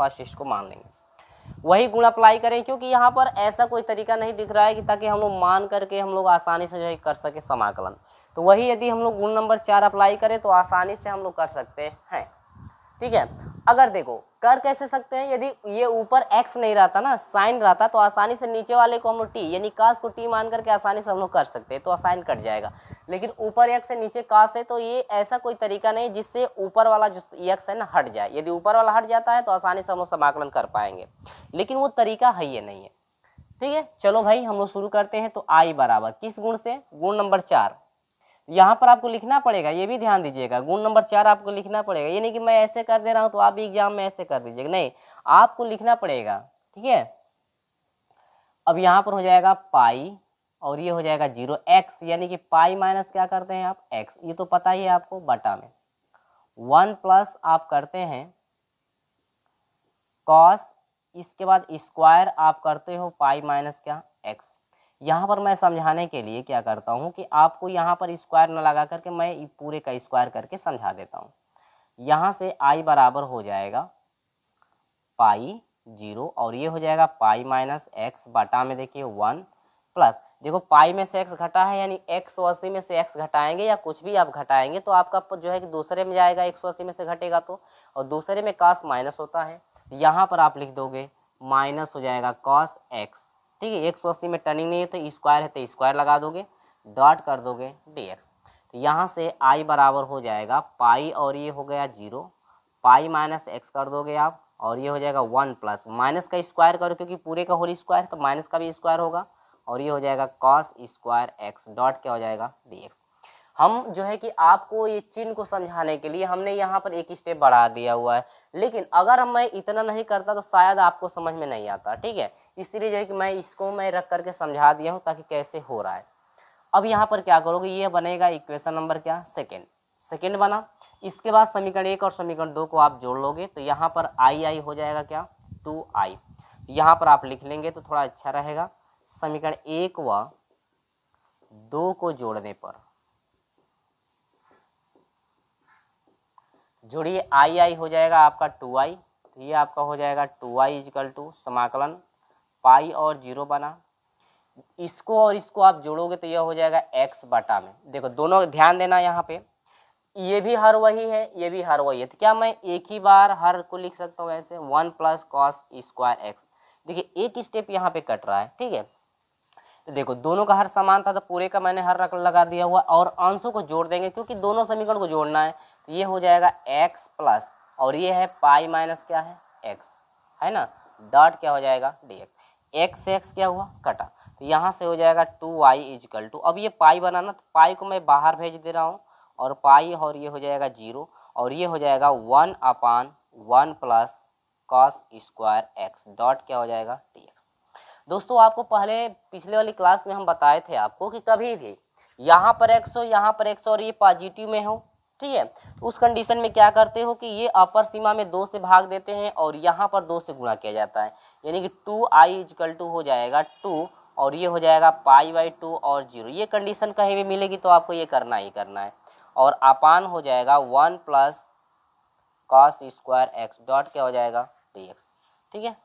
fastest को मान लेंगे वही गुण अप्लाई करें क्योंकि यहाँ पर ऐसा कोई तरीका नहीं दिख रहा है कि ताकि हम लोग मान करके हम लोग आसानी से जो है कर सके समाकलन तो वही यदि हम लोग गुण नंबर चार अप्लाई करें तो आसानी से हम लोग कर सकते हैं ठीक है अगर देखो कर कैसे सकते हैं यदि ये ऊपर एक्स नहीं रहता ना साइन रहता तो आसानी से नीचे वाले को हम लोग टी यानी कास को टी मान करके आसानी से हम लोग कर सकते हैं तो असाइन कट जाएगा लेकिन ऊपर यक्ष है नीचे काश है तो ये ऐसा कोई तरीका नहीं जिससे ऊपर वाला जो यक्ष है ना हट जाए यदि ऊपर वाला हट जाता है तो आसानी से हम लोग समाकलन कर पाएंगे लेकिन वो तरीका है ये नहीं है ठीक है चलो भाई हम लोग शुरू करते हैं तो आई बराबर किस गुण से गुण नंबर चार यहाँ पर आपको लिखना पड़ेगा ये भी ध्यान दीजिएगा गुण नंबर चार आपको लिखना पड़ेगा ये नहीं कि मैं ऐसे कर दे रहा हूँ तो आप भी एग्जाम में ऐसे कर दीजिएगा नहीं आपको लिखना पड़ेगा ठीक है अब यहाँ पर हो जाएगा पाई और ये हो जाएगा जीरो एक्स यानी कि पाई माइनस क्या करते हैं आप एक्स ये तो पता ही है आपको बटा में वन प्लस आप करते हैं कॉस इसके बाद स्क्वायर आप करते हो पाई माइनस क्या एक्स यहाँ पर मैं समझाने के लिए क्या करता हूँ कि आपको यहाँ पर स्क्वायर न लगा करके मैं पूरे का स्क्वायर करके समझा देता हूँ यहाँ से आई बराबर हो जाएगा पाई जीरो और ये हो जाएगा पाई माइनस एक्स बटा में देखिए वन प्लस देखो पाई में से एक्स घटा है यानी एक सौ अस्सी में से एक्स घटाएंगे या कुछ भी आप घटाएंगे तो आपका जो है कि दूसरे में जाएगा एक सौ अस्सी में से घटेगा तो और दूसरे में कास माइनस होता है यहाँ पर आप लिख दोगे माइनस हो जाएगा कॉस एक्स ठीक है एक सौ अस्सी में टर्निंग नहीं है तो स्क्वायर है तो स्क्वायर लगा दोगे डॉट कर दोगे डी एक्स तो यहाँ से आई बराबर हो जाएगा पाई और ये हो गया जीरो पाई माइनस एक्स कर दोगे आप और ये हो जाएगा वन प्लस माइनस का स्क्वायर करो क्योंकि पूरे का होल स्क्वायर है तो माइनस का भी स्क्वायर होगा और ये हो जाएगा कॉस स्क्वायर एक्स डॉट क्या हो जाएगा डी एक्स हम जो है कि आपको ये चिन्ह को समझाने के लिए हमने यहाँ पर एक स्टेप बढ़ा दिया हुआ है लेकिन अगर मैं इतना नहीं करता तो शायद आपको समझ में नहीं आता ठीक है इसलिए जो है कि मैं इसको मैं रख करके समझा दिया हूँ ताकि कैसे हो रहा है अब यहाँ पर क्या करोगे ये बनेगा इक्वेशन नंबर क्या सेकेंड सेकेंड बना इसके बाद समीकरण एक और समीकरण दो को आप जोड़ लोगे तो यहाँ पर आई आई हो जाएगा क्या टू आई यहाँ पर आप लिख लेंगे तो थोड़ा अच्छा रहेगा समीकरण एक व दो को जोड़ने पर जोड़िए आई आई हो जाएगा आपका टू आई तो ये आपका हो जाएगा टू आई इजकल टू समाकलन पाई और जीरो बना इसको और इसको आप जोड़ोगे तो यह हो जाएगा एक्स बटा में देखो दोनों ध्यान देना यहाँ पे ये भी हर वही है ये भी हर वही है तो क्या मैं एक ही बार हर को लिख सकता हूँ ऐसे one plus cos square x देखिए एक स्टेप यहाँ पे कट रहा है ठीक है देखो दोनों का हर समान था तो पूरे का मैंने हर रख लगा दिया हुआ और अंशों को जोड़ देंगे क्योंकि दोनों समीकरण को जोड़ना है तो ये हो जाएगा एक्स प्लस और ये है पाई माइनस क्या है एक्स है ना डॉट क्या हो जाएगा डी एक्स एक्स एक्स क्या हुआ कटा तो यहाँ से हो जाएगा टू वाई इजकल टू अब ये पाई बनाना तो पाई को मैं बाहर भेज दे रहा हूँ और पाई और ये हो जाएगा जीरो और ये हो जाएगा one upon one plus cos square x dot क्या हो जाएगा डी एक्स दोस्तों आपको पहले पिछले वाली क्लास में हम बताए थे आपको कि कभी भी यहाँ पर एक्स हो यहाँ पर एक्स और ये पॉजिटिव में हो ठीक है तो उस कंडीशन में क्या करते हो कि ये अपर सीमा में दो से भाग देते हैं और यहाँ पर दो से गुणा किया जाता है यानी कि टू आई इजकल टू हो जाएगा टू और ये हो जाएगा पाई बाई टू और जीरो ये कंडीशन कहीं भी मिलेगी तो आपको ये करना ही करना है और अपान हो जाएगा one plus cos square x dot क्या हो जाएगा डी एक्स ठीक है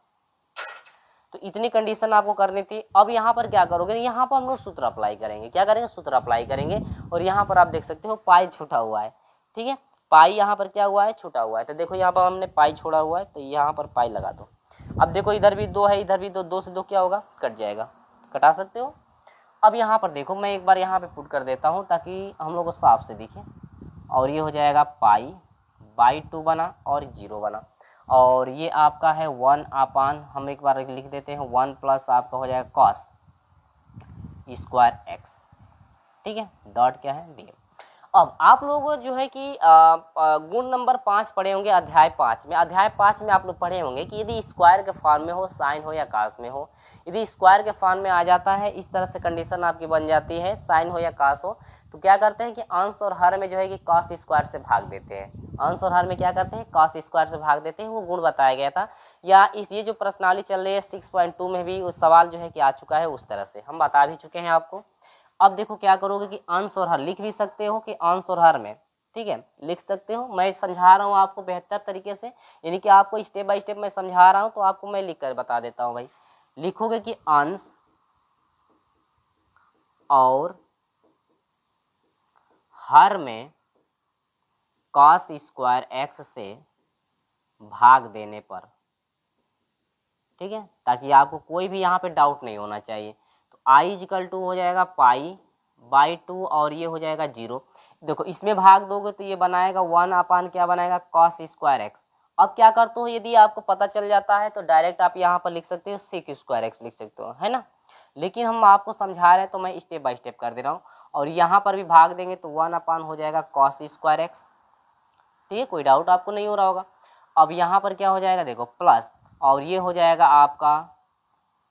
तो इतनी कंडीशन आपको करनी थी अब यहाँ पर क्या करोगे यहाँ पर हम लोग सूत्र अप्लाई करेंगे क्या करेंगे सूत्र अप्लाई करेंगे और यहाँ पर आप देख सकते हो पाई छूटा हुआ है ठीक है पाई यहाँ पर क्या हुआ है छूटा हुआ है तो देखो यहाँ पर हमने पाई छोड़ा हुआ है तो यहाँ पर पाई लगा दो अब देखो इधर भी दो है इधर भी दो दो से दो क्या होगा कट जाएगा कटा सकते हो अब यहाँ पर देखो मैं एक बार यहाँ पर पुट कर देता हूँ ताकि हम लोग को साफ से दिखे और ये हो जाएगा पाई बाई टू बना और जीरो बना और ये आपका है वन अपान हम एक बार लिख देते हैं वन प्लस आपका हो जाएगा कॉस स्क्वायर एक्स ठीक है डॉट क्या है डी अब आप लोग जो है कि गुण नंबर पाँच पढ़े होंगे अध्याय पाँच में अध्याय पाँच में आप लोग पढ़े होंगे कि यदि स्क्वायर के फॉर्म में हो साइन हो या कास में हो यदि स्क्वायर के फॉर्म में आ जाता है इस तरह से कंडीशन आपकी बन जाती है साइन हो या कास हो तो क्या करते हैं कि अंश और हर में जो है कि कॉस स्क्वायर से भाग देते हैं अंश और हर में क्या करते हैं कॉस स्क्वायर से भाग देते हैं वो गुण बताया गया था या इस ये जो प्रश्नावली चल रही है सिक्स पॉइंट टू में भी उस सवाल जो है कि आ चुका है उस तरह से हम बता भी चुके हैं आपको अब देखो क्या करोगे कि अंश और हर लिख भी सकते हो कि अंश और हर में ठीक है लिख सकते हो मैं समझा रहा हूँ आपको बेहतर तरीके से यानी कि आपको स्टेप बाय स्टेप मैं समझा रहा हूँ तो आपको मैं लिख कर बता देता हूँ भाई लिखोगे कि अंश और हर में कॉस स्क्वायर एक्स से भाग देने पर ठीक है ताकि आपको कोई भी यहाँ पे डाउट नहीं होना चाहिए तो आई इजिकल टू हो जाएगा पाई बाई टू और ये हो जाएगा जीरो देखो इसमें भाग दोगे तो ये बनाएगा वन अपान क्या बनाएगा कॉस स्क्वायर एक्स अब क्या करते हो यदि आपको पता चल जाता है तो डायरेक्ट आप यहाँ पर लिख सकते हो सिक्स स्क्वायर एक्स लिख सकते हो है ना लेकिन हम आपको समझा रहे हैं तो मैं स्टेप बाय स्टेप कर दे रहा हूँ और यहाँ पर भी भाग देंगे तो वन अपान हो जाएगा कॉस स्क्वायर एक्स ठीक है कोई डाउट आपको नहीं हो रहा होगा अब यहाँ पर क्या हो जाएगा देखो प्लस और ये हो जाएगा आपका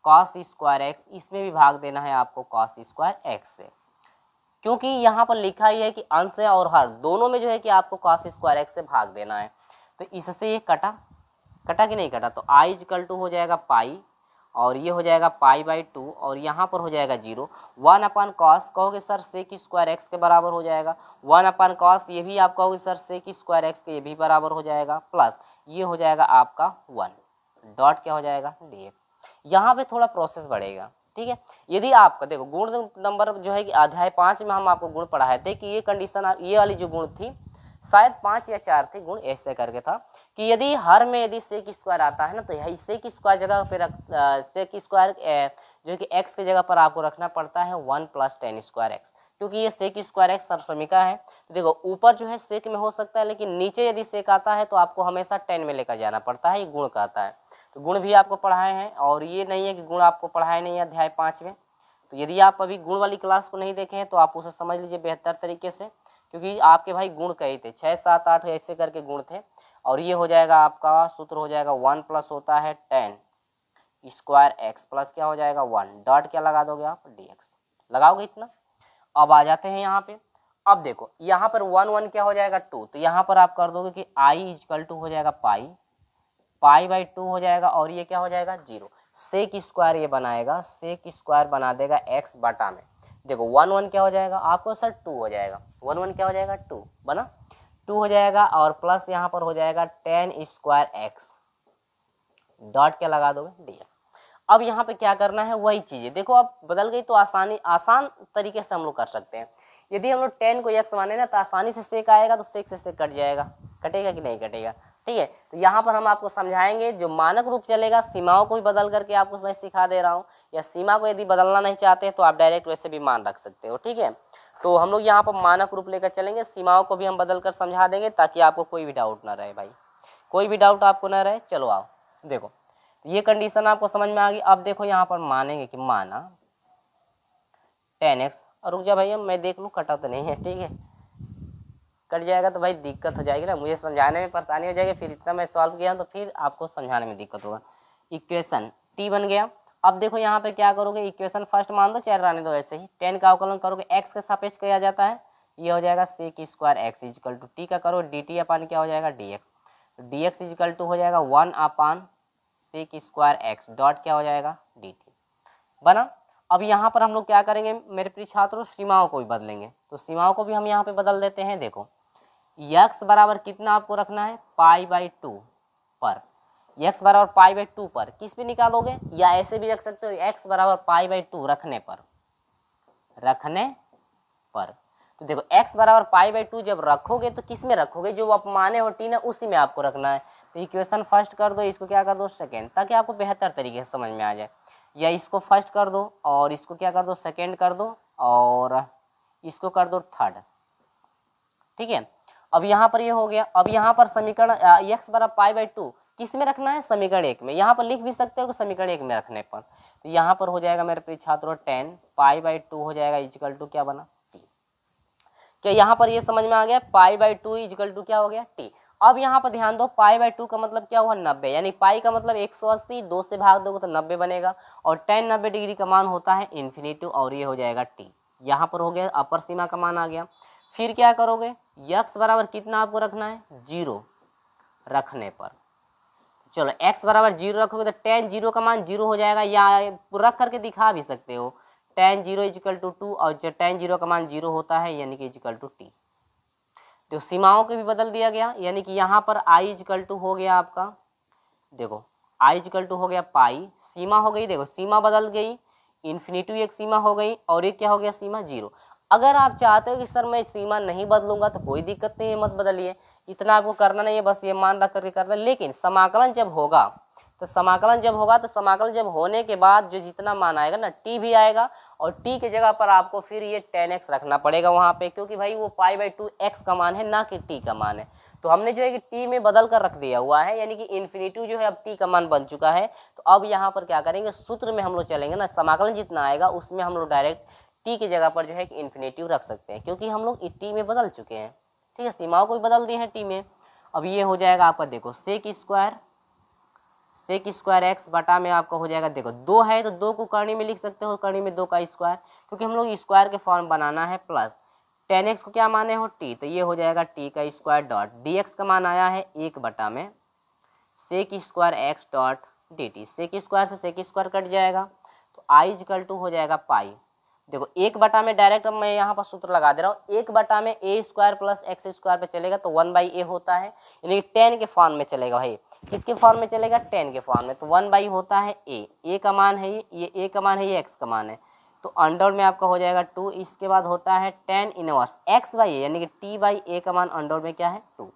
कॉस स्क्वायर एक्स इसमें भी भाग देना है आपको कॉस स्क्वायर एक्स से क्योंकि यहाँ पर लिखा ही है कि अंश है और हर दोनों में जो है कि आपको कॉस स्क्वायर एक्स से भाग देना है तो इससे ये कटा कटा कि नहीं कटा तो आई इजकल टू हो जाएगा पाई और ये हो जाएगा पाई बाई टू और यहाँ पर हो जाएगा जीरो वन अपन कॉस कहोगे सर सेक स्क्वायर एक्स के बराबर हो जाएगा वन अपन कॉस ये भी आप कहोगे सर सेक स्क्वायर एक्स के ये भी बराबर हो जाएगा प्लस ये हो जाएगा आपका वन डॉट क्या हो जाएगा डी यहाँ पर थोड़ा प्रोसेस बढ़ेगा ठीक है यदि आपका देखो गुण नंबर जो है कि अध्याय पाँच में हम आपको गुण पढ़ाए थे कि ये कंडीशन ये वाली जो गुण थी शायद पाँच या चार थे गुण ऐसे करके था कि यदि हर में यदि सेक स्क्वायर आता है ना तो यही सेक स्क्वायर जगह पे रख सेक स्क्वायर जो कि एक्स की जगह पर आपको रखना पड़ता है one plus tan square x क्योंकि ये सेक स्क्वायर एक्स सर्वसमिका है तो देखो ऊपर जो है सेक में हो सकता है लेकिन नीचे यदि सेक आता है तो आपको हमेशा टेन में लेकर जाना पड़ता है ये गुण कहता है तो गुण भी आपको पढ़ाए हैं और ये नहीं है कि गुण आपको पढ़ाए नहीं है अध्याय पाँच में तो यदि आप अभी गुण वाली क्लास को नहीं देखे हैं तो आप उसे समझ लीजिए बेहतर तरीके से क्योंकि आपके भाई गुण कहे थे छः सात आठ ऐसे करके गुण थे और ये हो जाएगा आपका सूत्र हो जाएगा वन प्लस होता है टेन स्क्वायर एक्स प्लस क्या हो जाएगा वन डॉट क्या लगा दोगे आप डी एक्स लगाओगे इतना अब आ जाते हैं यहाँ पे अब देखो यहाँ पर वन वन क्या हो जाएगा टू तो यहाँ पर आप कर दोगे कि आई इजकल टू हो जाएगा पाई पाई बाई टू हो जाएगा और ये क्या हो जाएगा जीरो सेक स्क्वायर ये बनाएगा सेक स्क्वायर बना देगा एक्स बटा में देखो वन वन क्या हो जाएगा आपको सर टू हो जाएगा वन वन क्या हो जाएगा टू बना टू हो जाएगा और प्लस यहाँ पर हो जाएगा टेन स्क्वायर एक्स डॉट क्या लगा दोगे डी एक्स अब यहाँ पे क्या करना है वही चीज़ें देखो अब बदल गई तो आसानी आसान तरीके से हम लोग कर सकते हैं यदि हम लोग टेन को एक्स माने ना तो आसानी से सेक आएगा तो सेक से सेक कट जाएगा कटेगा कि नहीं कटेगा ठीक है तो यहाँ पर हम आपको समझाएंगे जो मानक रूप चलेगा सीमाओं को भी बदल करके आपको मैं सिखा दे रहा हूँ या सीमा को यदि बदलना नहीं चाहते तो आप डायरेक्ट वैसे भी मान रख सकते हो ठीक है तो हम लोग यहाँ पर मानक रूप लेकर चलेंगे सीमाओं को भी हम बदल कर समझा देंगे ताकि आपको कोई भी डाउट ना रहे भाई कोई भी डाउट आपको ना रहे चलो आओ देखो ये कंडीशन आपको समझ में आ गई अब देखो यहाँ पर मानेंगे कि माना टेन एक्स रुक जा भैया मैं देख लूँ कटा तो नहीं है ठीक है कट जाएगा तो भाई दिक्कत हो जाएगी ना मुझे समझाने में परेशानी हो जाएगी फिर इतना मैं सॉल्व किया तो फिर आपको समझाने में दिक्कत होगा इक्वेशन टी बन गया अब देखो यहाँ पे क्या करोगे इक्वेशन फर्स्ट मान दो चार रहने दो ऐसे ही टेन का अवकलन करोगे एक्स के सापेक्ष किया जाता है ये हो जाएगा sec square x equal to t का करो डी टी अपान क्या हो जाएगा d x d x equal to हो जाएगा one upon sec square x dot क्या हो जाएगा डी टी बना अब यहाँ पर हम लोग क्या करेंगे मेरे प्रिय छात्रों सीमाओं को भी बदलेंगे तो सीमाओं को भी हम यहाँ पे बदल देते हैं देखो यक्स बराबर कितना आपको रखना है पाई बाई टू पर यक्स बराबर पाई बाई टू पर किस पे निकालोगे या ऐसे भी रख सकते हो एक्स बराबर पाई बाई टू रखने पर रखने पर तो देखो एक्स बराबर पाई बाई टू जब रखोगे तो किस में रखोगे जो आप माने हो टी ना उसी में आपको रखना है तो इक्वेशन फर्स्ट कर दो इसको क्या कर दो सेकेंड ताकि आपको बेहतर तरीके से समझ में आ जाए या इसको फर्स्ट कर दो और इसको क्या कर दो सेकेंड कर दो और इसको कर दो थर्ड ठीक है अब यहाँ पर ये यह हो गया अब यहाँ पर समीकरण एक्स बराबर पाई बाई टू किस में रखना है समीकरण एक में यहाँ पर लिख भी सकते हो समीकरण एक में रखने पर तो यहाँ पर हो जाएगा मेरे प्रिय छात्रों टेन पाई बाई टू हो जाएगा इजिकल टू क्या बना टी क्या यहाँ पर ये यह समझ में आ गया pi by two equal to क्या हो गया टी अब यहाँ पर ध्यान दो पाई बाई टू का मतलब क्या हुआ नब्बे यानी पाई का मतलब एक सौ अस्सी दो से भाग दोगे तो नब्बे बनेगा और टेन नब्बे डिग्री का मान होता है इन्फिनिटी और ये हो जाएगा टी यहाँ पर हो गया अपर सीमा का मान आ गया फिर क्या करोगे यक्स बराबर कितना आपको रखना है जीरो रखने पर चलो एक्स बराबर जीरो रखोगे तो टेन जीरो का मान जीरो हो जाएगा या रख करके दिखा भी सकते हो tan zero equal to two और जो टेन जीरो का मान जीरो होता है यानी कि इजिकल टू टी तो सीमाओं को भी बदल दिया गया यानी कि यहाँ पर आई इजिकल टू हो गया आपका देखो आई इजिकल टू हो गया पाई सीमा हो गई देखो सीमा बदल गई इन्फिनिटी एक सीमा हो गई और एक क्या हो गया सीमा जीरो अगर आप चाहते हो कि सर मैं सीमा नहीं बदलूंगा तो कोई दिक्कत नहीं है मत बदलिए इतना आपको करना नहीं है बस ये मान रख करके करना लेकिन समाकलन जब होगा तो समाकलन जब होगा तो समाकलन जब होने के बाद जो जितना मान आएगा ना टी भी आएगा और टी के जगह पर आपको फिर ये टेन एक्स रखना पड़ेगा वहाँ पे क्योंकि भाई वो पाई बाई टू एक्स का मान है ना कि टी का मान है तो हमने जो है कि टी में बदल कर रख दिया हुआ है यानी कि इन्फिनिटी जो है अब टी का मान बन चुका है तो अब यहाँ पर क्या करेंगे सूत्र में हम लोग चलेंगे ना समाकलन जितना आएगा उसमें हम लोग डायरेक्ट टी की जगह पर जो है इन्फिनेटिव रख सकते हैं क्योंकि हम लोग टी e में बदल चुके हैं ठीक है सीमाओं को भी बदल दिए हैं टी में अब ये हो जाएगा आपका देखो sec square sec square x बटा में आपका हो जाएगा देखो दो है तो दो को कर्णी में लिख सकते हो कर्णी में दो का स्क्वायर क्योंकि हम लोग स्क्वायर के फॉर्म बनाना है प्लस टेन एक्स को क्या माने हो टी तो ये हो जाएगा टी का स्क्वायर डॉट डी एक्स का मान आया है एक बटा में sec square x dot d t sec square से सेक स्क्वायर कट जाएगा तो आई इजकल टू हो जाएगा पाई देखो एक बटा में डायरेक्ट मैं यहाँ पर सूत्र लगा दे रहा हूँ एक बटा में a square plus x square पर चलेगा तो वन बाई ए होता है यानी कि टेन के फॉर्म में चलेगा भाई किसके फॉर्म में चलेगा टेन के फॉर्म में तो वन बाई होता है ए ए का मान है ये ये ए का मान है ये एक्स का मान है तो अंडर में आपका हो जाएगा टू इसके बाद होता है टेन इनवर्स एक्स बाई यानी कि टी बाई ए का मान अंडर में क्या है टू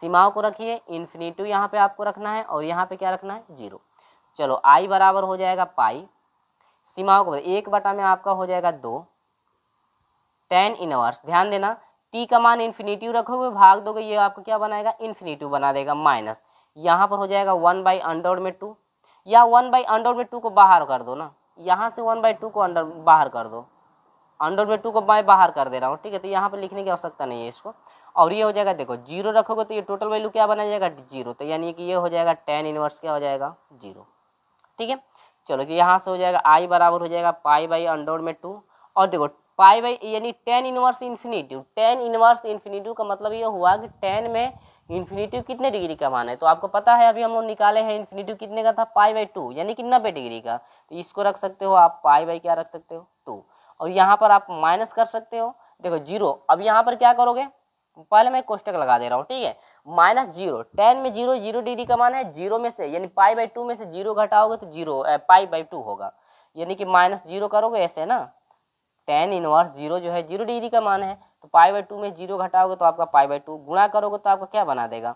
सीमाओं को रखिए इन्फिनिटिव यहाँ पे आपको रखना है और यहाँ पे क्या रखना है जीरो चलो आई बराबर हो जाएगा पाई सीमाओं को एक बटा में आपका हो जाएगा दो टेन इनवर्स ध्यान देना टी का मान इन्फिनेटिव रखोगे भाग दोगे ये आपको क्या बनाएगा इन्फिनेटिव बना देगा माइनस यहाँ पर हो जाएगा वन बाई अंडर में टू या वन बाई अंडर में टू को बाहर कर दो ना यहाँ से वन बाई टू को अंडर बाहर कर दो अंडर में टू को मैं बाहर कर दे रहा हूँ ठीक है तो यहाँ पर लिखने की आवश्यकता नहीं है इसको और ये हो जाएगा देखो जीरो रखोगे तो ये टोटल वैल्यू क्या बना जाएगा जीरो तो यानी कि ये हो जाएगा टेन इनवर्स क्या हो जाएगा जीरो ठीक है चलो तो यहाँ से हो जाएगा आई बराबर हो जाएगा पाई बाई अंडोर में टू और देखो पाई बाई यानी tan inverse infinitive tan inverse infinitive का मतलब ये हुआ कि टेन में इन्फिनीटिव कितने डिग्री का मान है तो आपको पता है अभी हम लोग निकाले हैं इन्फिनीटिव कितने का था पाई बाई टू यानी कि नब्बे डिग्री का तो इसको रख सकते हो आप पाई बाई क्या रख सकते हो टू और यहाँ पर आप माइनस कर सकते हो देखो जीरो अब यहाँ पर क्या करोगे पहले मैं कोष्टक लगा दे रहा हूँ ठीक है माइनस जीरो टेन में जीरो जीरो डिग्री का मान है जीरो में से यानी पाई बाई टू में से जीरो घटाओगे तो जीरो पाई बाई टू होगा यानी कि माइनस जीरो करोगे ऐसे ना टेन इनवर्स जीरो जो है जीरो डिग्री का मान है तो पाई बाई टू में जीरो घटाओगे तो आपका पाई बाई टू गुणा करोगे तो आपका क्या बना देगा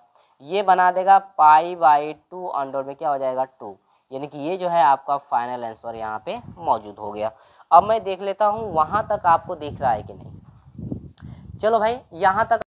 ये बना देगा पाई बाई टू अंडर में क्या हो जाएगा टू यानी कि ये जो है आपका फाइनल आंसर यहाँ पे मौजूद हो गया अब मैं देख लेता हूँ वहाँ तक आपको देख रहा है कि नहीं चलो भाई यहाँ तक